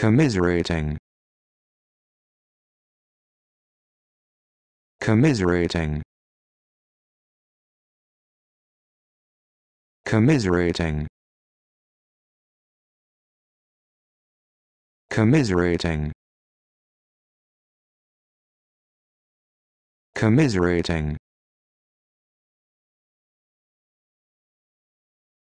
commiserating commiserating commiserating commiserating commiserating